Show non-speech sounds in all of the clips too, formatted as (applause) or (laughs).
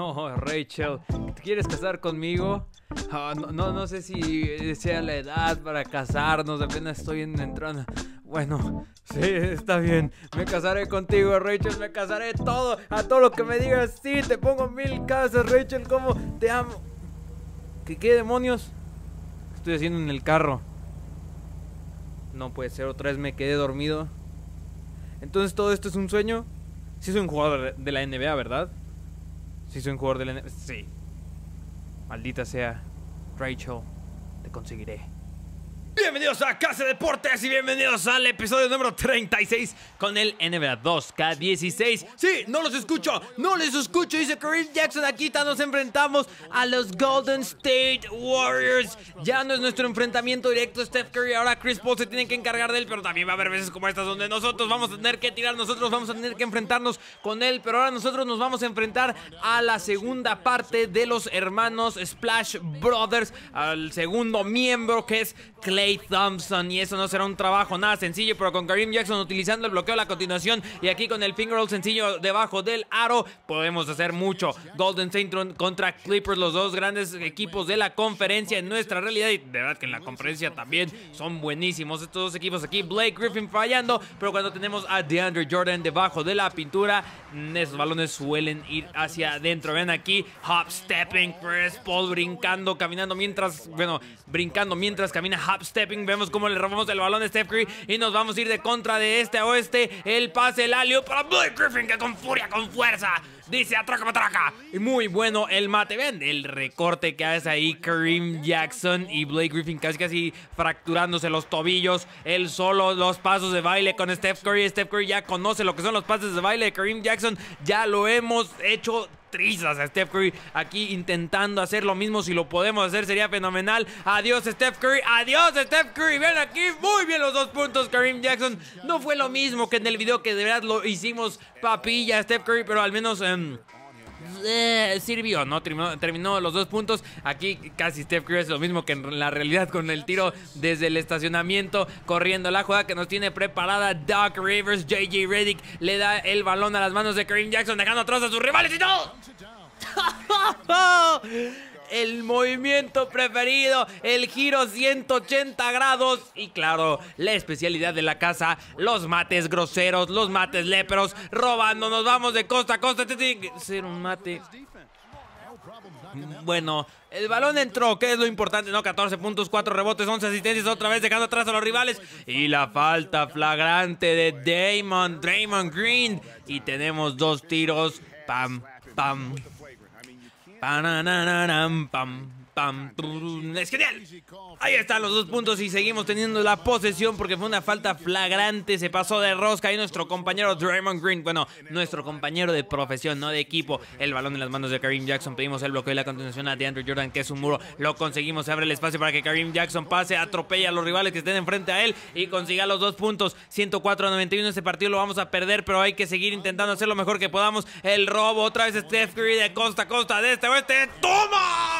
No Rachel, ¿te quieres casar conmigo? Ah, no, no, sé si sea la edad para casarnos, apenas estoy en entrando. Bueno, sí, está bien. Me casaré contigo, Rachel, me casaré todo. A todo lo que me digas, sí, te pongo mil casas, Rachel, como te amo. ¿Qué, qué demonios? Estoy haciendo en el carro. No puede ser, otra vez me quedé dormido. Entonces todo esto es un sueño. Si sí, soy un jugador de la NBA, ¿verdad? Si soy un jugador del... Sí. Maldita sea. Rachel, te conseguiré. Bienvenidos a Casa Deportes y bienvenidos al episodio número 36 con el NBA 2K16. Sí, no los escucho, no les escucho, dice Chris Jackson. Aquí nos enfrentamos a los Golden State Warriors. Ya no es nuestro enfrentamiento directo, Steph Curry. Ahora Chris Paul se tiene que encargar de él, pero también va a haber veces como estas donde nosotros vamos a tener que tirar, nosotros vamos a tener que enfrentarnos con él. Pero ahora nosotros nos vamos a enfrentar a la segunda parte de los hermanos Splash Brothers, al segundo miembro que es Clay. Thompson. Y eso no será un trabajo nada sencillo, pero con Kareem Jackson utilizando el bloqueo a la continuación y aquí con el finger roll sencillo debajo del aro, podemos hacer mucho. Golden State contra Clippers, los dos grandes equipos de la conferencia en nuestra realidad y de verdad que en la conferencia también son buenísimos estos dos equipos aquí. Blake Griffin fallando, pero cuando tenemos a DeAndre Jordan debajo de la pintura, esos balones suelen ir hacia adentro. Ven aquí, hop stepping, Chris Paul brincando, caminando mientras, bueno, brincando mientras camina hop stepping. Vemos cómo le robamos el balón a Steph Curry y nos vamos a ir de contra de este a oeste. El pase, el alio para Blake Griffin que con furia, con fuerza. Dice atraca patraca. Y muy bueno el mate. ven el recorte que hace ahí Kareem Jackson y Blake Griffin casi casi fracturándose los tobillos. el solo los pasos de baile con Steph Curry. Steph Curry ya conoce lo que son los pases de baile de Kareem Jackson. Ya lo hemos hecho trizas a Steph Curry aquí intentando hacer lo mismo. Si lo podemos hacer sería fenomenal. Adiós Steph Curry, adiós Steph Curry. Ven aquí, muy bien los dos puntos Karim Jackson. No fue lo mismo que en el video que de verdad lo hicimos papilla Steph Curry, pero al menos... en... Em, eh, sirvió, ¿no? Terminó, los dos puntos. Aquí casi Steph Curry es lo mismo que en la realidad con el tiro desde el estacionamiento, corriendo la jugada que nos tiene preparada Doc Rivers. JJ Reddick le da el balón a las manos de Kareem Jackson, dejando atrás a sus rivales y todo. (laughs) el movimiento preferido, el giro 180 grados y claro, la especialidad de la casa, los mates groseros, los mates leperos, robando, nos vamos de costa a costa, ser un mate. Bueno, el balón entró, que es lo importante, ¿no? 14 puntos, 4 rebotes, 11 asistencias, otra vez dejando atrás a los rivales. Y la falta flagrante de Damon, Damon Green. Y tenemos dos tiros. Pam, pam, Ba-na-na-na-nam-bum. pam. Es genial. Ahí están los dos puntos y seguimos teniendo la posesión porque fue una falta flagrante. Se pasó de rosca y nuestro compañero Draymond Green, bueno, nuestro compañero de profesión, no de equipo. El balón en las manos de Karim Jackson. Pedimos el bloqueo y la continuación a DeAndre Jordan, que es un muro. Lo conseguimos. Se abre el espacio para que Karim Jackson pase, atropella a los rivales que estén enfrente a él y consiga los dos puntos. 104 a 91. Este partido lo vamos a perder, pero hay que seguir intentando hacer lo mejor que podamos. El robo otra vez Steph Curry de costa a costa de este oeste. ¡Toma!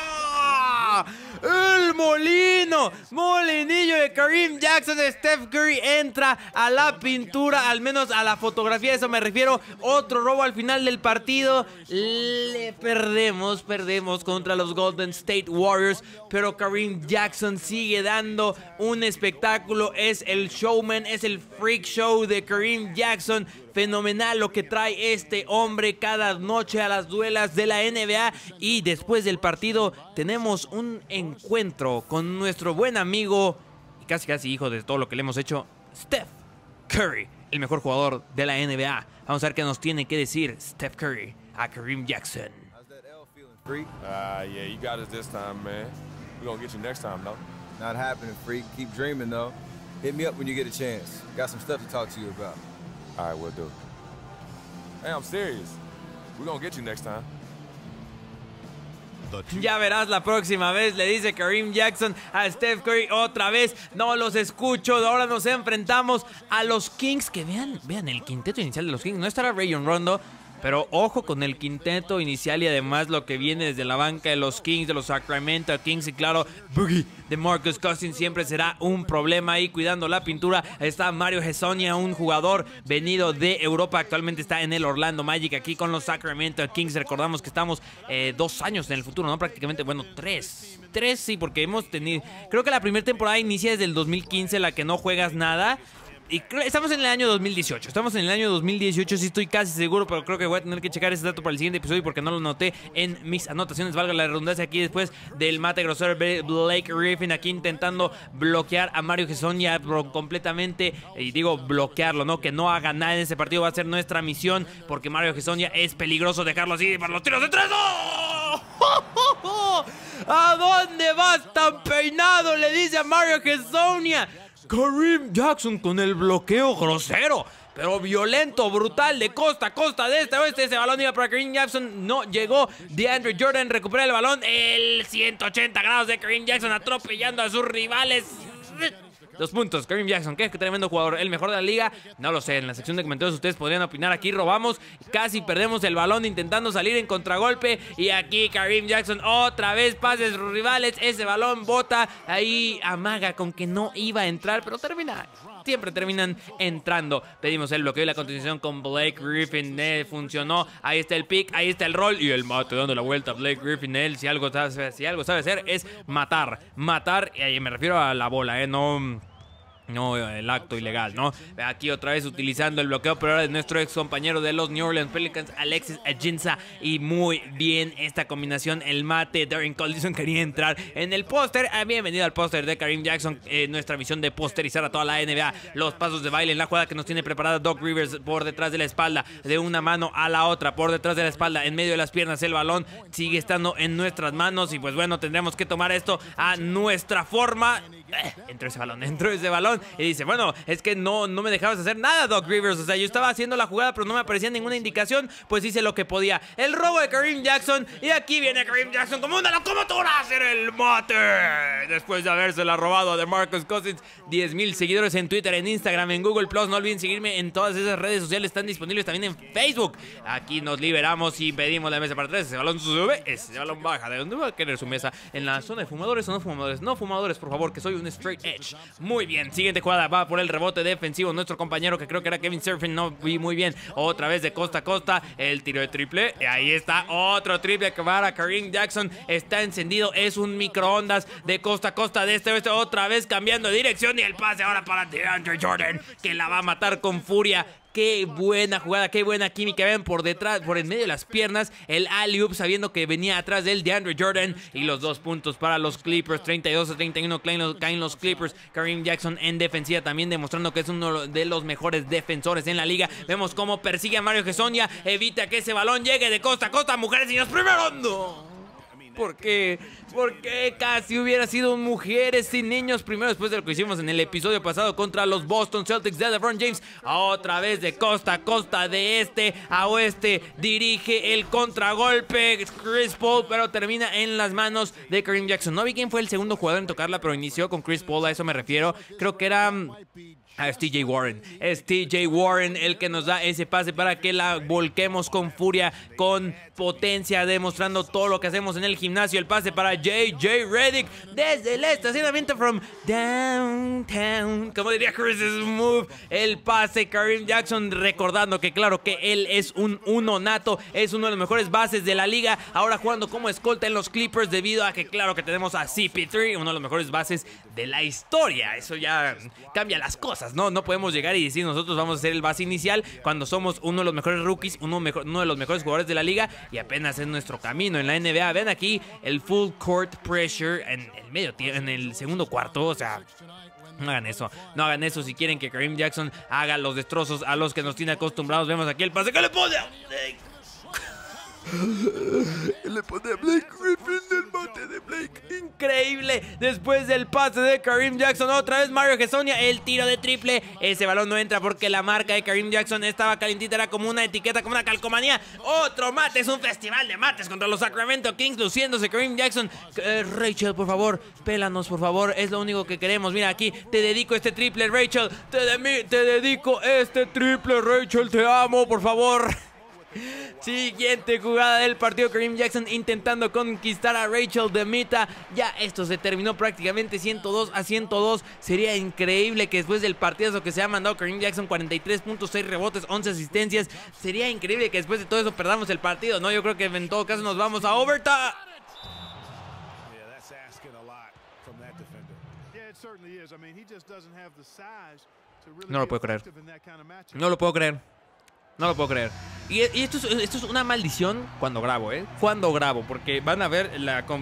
¡El molino! Molinillo de Kareem Jackson. Steph Curry entra a la pintura, al menos a la fotografía, eso me refiero. Otro robo al final del partido. Le perdemos, perdemos contra los Golden State Warriors. Pero Kareem Jackson sigue dando un espectáculo. Es el showman, es el freak show de Kareem Jackson fenomenal lo que trae este hombre cada noche a las duelas de la NBA. Y después del partido tenemos un encuentro con nuestro buen amigo y casi casi hijo de todo lo que le hemos hecho, Steph Curry, el mejor jugador de la NBA. Vamos a ver qué nos tiene que decir Steph Curry a Kareem Jackson. Freak? Uh, yeah, you got us this time, man. We're gonna get you next time, though. Not happening, freak. Keep dreaming, though. Hit me up when you get a chance. Got some stuff to talk to you about do. Hey, I'm serious. get you next time. Ya verás la próxima vez, le dice Kareem Jackson a Steph Curry otra vez. No los escucho. Ahora nos enfrentamos a los Kings. Que vean, vean el quinteto inicial de los Kings. No estará Rayon Rondo, pero ojo con el quinteto inicial y además lo que viene desde la banca de los Kings, de los Sacramento Kings y claro, Boogie de Marcus Cousins siempre será un problema ahí cuidando la pintura. Está Mario Gesonia, un jugador venido de Europa, actualmente está en el Orlando Magic aquí con los Sacramento Kings. Recordamos que estamos eh, dos años en el futuro, ¿no? Prácticamente, bueno, tres. Tres sí, porque hemos tenido... Creo que la primera temporada inicia desde el 2015, la que no juegas nada estamos en el año 2018. Estamos en el año 2018, sí estoy casi seguro, pero creo que voy a tener que checar ese dato para el siguiente episodio porque no lo noté en mis anotaciones. Valga la redundancia aquí después del mate grosero Blake Griffin aquí intentando bloquear a Mario Gesson completamente. Y digo bloquearlo, ¿no? Que no haga nada en ese partido. Va a ser nuestra misión porque Mario Gesson es peligroso dejarlo así para los tiros de tres. (laughs) ¿A dónde vas tan peinado? Le dice a Mario Gessonia. Kareem Jackson con el bloqueo grosero, pero violento, brutal, de costa a costa, de este a oeste. Ese balón iba para Kareem Jackson, no llegó. Andrew Jordan recupera el balón. El 180 grados de Kareem Jackson atropellando a sus rivales. Dos puntos, Karim Jackson, que es que tremendo jugador, el mejor de la liga. No lo sé, en la sección de comentarios ustedes podrían opinar. Aquí robamos, casi perdemos el balón intentando salir en contragolpe. Y aquí Karim Jackson otra vez pases rivales. Ese balón bota ahí, amaga con que no iba a entrar, pero termina siempre terminan entrando. Pedimos el bloqueo y la continuación con Blake Griffin. Eh, funcionó. Ahí está el pick, ahí está el roll y el mate dando la vuelta. Blake Griffin, él, si algo sabe, si algo sabe hacer, es matar. Matar, y ahí me refiero a la bola, ¿eh? No no, el acto ilegal, ¿no? Aquí otra vez utilizando el bloqueo, pero ahora de nuestro ex compañero de los New Orleans Pelicans, Alexis Ajinza. Y muy bien esta combinación, el mate. Darren Collison (laughs) quería entrar en el póster. Ah, bienvenido al póster de Karim Jackson. Eh, nuestra misión de posterizar a toda la NBA. Los pasos de baile en la jugada que nos tiene preparada Doc Rivers por detrás de la espalda. De una mano a la otra, por detrás de la espalda, en medio de las piernas. El balón sigue estando en nuestras manos. Y pues bueno, tendremos que tomar esto a nuestra forma eh, entró ese balón, (laughs) entró ese balón. Y dice, bueno, es que no, no me dejabas hacer nada, Doc Rivers. O sea, yo estaba haciendo la jugada, pero no me aparecía ninguna indicación. Pues hice lo que podía. El robo de Kareem Jackson. Y aquí viene Kareem Jackson como una locomotora a hacer el mate. Después de habérsela robado de Marcus Cousins. 10.000 mil seguidores en Twitter, en Instagram, en Google Plus. No olviden seguirme en todas esas redes sociales. Están disponibles también en Facebook. Aquí nos liberamos y pedimos la mesa para tres. Ese balón sube, ese balón baja. ¿De dónde va a querer su mesa? En la zona de fumadores o no fumadores. No fumadores, por favor, que soy un straight edge. Muy bien, siguiente jugada va por el rebote defensivo. Nuestro compañero que creo que era Kevin Surfing, no vi muy bien. Otra vez de costa a costa, el tiro de triple. y Ahí está, otro triple que a Karim Jackson. Está encendido, es un microondas de costa a costa, de este vez Otra vez cambiando de dirección y el pase ahora para DeAndre Jordan, que la va a matar con furia. Qué buena jugada, qué buena química. Ven por detrás, por en medio de las piernas, el Aliub sabiendo que venía atrás del DeAndre Jordan. Y los dos puntos para los Clippers, 32 a 31 caen los, Clippers. Karim Jackson en defensiva también demostrando que es uno de los mejores defensores en la liga. Vemos cómo persigue a Mario Gesonia, evita que ese balón llegue de costa a costa, mujeres y los primeros. No porque, porque casi hubiera sido mujeres sin niños primero después de lo que hicimos en el episodio pasado contra los Boston Celtics de LeBron James. Otra vez de costa a costa, de este a oeste, dirige el contragolpe Chris Paul, pero termina en las manos de Kareem Jackson. No vi quién fue el segundo jugador en tocarla, pero inició con Chris Paul, a eso me refiero. Creo que era... Mm, Ah, es TJ Warren. Es TJ Warren el que nos da ese pase para que la volquemos con furia, con potencia, demostrando todo lo que hacemos en el gimnasio. El pase para JJ Reddick desde el estacionamiento from downtown. Como diría Chris Smooth, el pase Karim Jackson recordando que claro que él es un uno nato, es uno de los mejores bases de la liga. Ahora jugando como escolta en los Clippers debido a que claro que tenemos a CP3, uno de los mejores bases de la historia. Eso ya cambia las cosas. ¿no? No podemos llegar y decir nosotros vamos a ser el base inicial cuando somos uno de los mejores rookies, uno, mejor, uno de los mejores jugadores de la liga y apenas es nuestro camino en la NBA. Ven aquí el full court pressure en el medio en el segundo cuarto, o sea, no hagan eso, no hagan eso si quieren que Kareem Jackson haga los destrozos a los que nos tiene acostumbrados. Vemos aquí el pase que le pone a Blake. (laughs) le pone a Blake increíble después del pase de Karim Jackson. Otra vez Mario Gessonia el tiro de triple. Ese balón no entra porque la marca de Karim Jackson estaba calentita, era como una etiqueta, como una calcomanía. Otro mate, es un festival de mates contra los Sacramento Kings, luciéndose Karim Jackson. Eh, Rachel, por favor, pélanos, por favor, es lo único que queremos. Mira aquí, te dedico este triple, Rachel. Te, te dedico este triple, Rachel, te amo, por favor. Siguiente jugada del partido, Kareem Jackson intentando conquistar a Rachel Demita. Ya esto se terminó prácticamente 102 a 102. Sería increíble que después del partidazo que se ha mandado Kareem Jackson, 43.6 rebotes, 11 asistencias. Sería increíble que después de todo eso perdamos el partido, ¿no? Yo creo que en todo caso nos vamos a overtime. No lo puedo creer. No lo puedo creer. No lo puedo creer. Y, esto, es, esto, es, una maldición cuando grabo, ¿eh? Cuando grabo, porque van a ver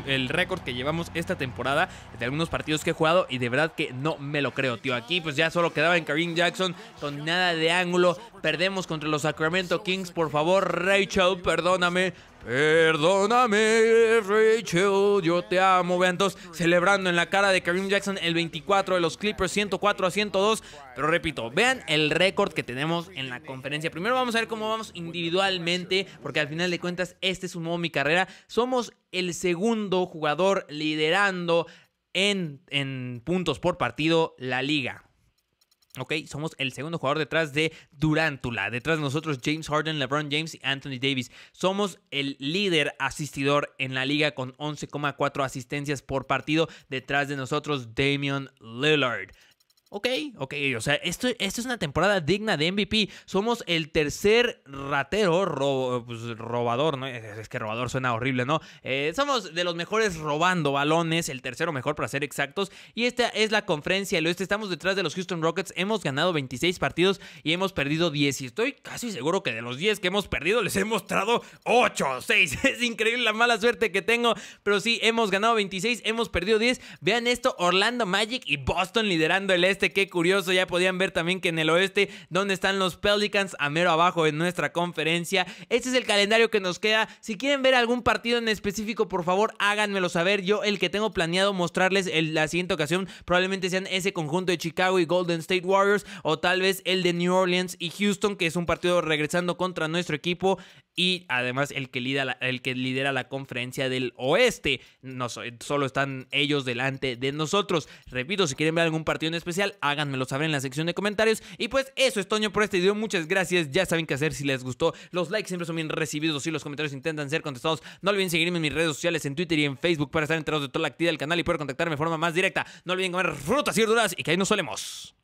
el récord que llevamos esta temporada de algunos partidos que he jugado y de verdad que no me lo creo, tío. Aquí pues ya solo quedaba en Karim Jackson con nada de ángulo. Perdemos contra los Sacramento Kings, por favor, Rachel, perdóname. Perdóname, Rachel, yo te amo. Vean, celebrando en la cara de Kareem Jackson el 24 de los Clippers, 104 a 102. Pero repito, vean el récord que tenemos en la conferencia. Primero vamos a ver cómo vamos individualmente, porque al final de cuentas, este es un modo mi carrera. Somos el segundo jugador liderando en, en puntos por partido la liga. Ok, somos el segundo jugador detrás de Durantula, Detrás de nosotros James Harden, LeBron James y Anthony Davis. Somos el líder asistidor en la liga con 11,4 asistencias por partido. Detrás de nosotros Damian Lillard. Ok, ok, o sea, esto, esto, es una temporada digna de MVP. Somos el tercer ratero, pues, robador, ¿no? Es que robador suena horrible, ¿no? Eh, somos de los mejores robando balones, el tercero mejor para ser exactos. Y esta es la conferencia del oeste. Estamos detrás de los Houston Rockets. Hemos ganado 26 partidos y hemos perdido 10. Y estoy casi seguro que de los 10 que hemos perdido les he mostrado 8, o 6. Es increíble la mala suerte que tengo. Pero sí, hemos ganado 26, hemos perdido 10. Vean esto, Orlando Magic y Boston liderando el este. Este, qué curioso. Ya podían ver también que en el oeste, donde están los Pelicans, a mero abajo en nuestra conferencia. Este es el calendario que nos queda. Si quieren ver algún partido en específico, por favor, háganmelo saber. Yo el que tengo planeado mostrarles en la siguiente ocasión probablemente sean ese conjunto de Chicago y Golden State Warriors o tal vez el de New Orleans y Houston, que es un partido regresando contra nuestro equipo y además el que lidera la, el que lidera la conferencia del oeste. No, solo están ellos delante de nosotros. Repito, si quieren ver algún partido en especial, háganmelo saber en la sección de comentarios. Y pues eso es Toño por este video. Muchas gracias. Ya saben qué hacer si les gustó. Los likes siempre son bien recibidos y los comentarios intentan ser contestados. No olviden seguirme en mis redes sociales, en Twitter y en Facebook para estar enterados de toda la actividad del canal y poder contactarme de forma más directa. No olviden comer frutas y verduras y que ahí nos solemos.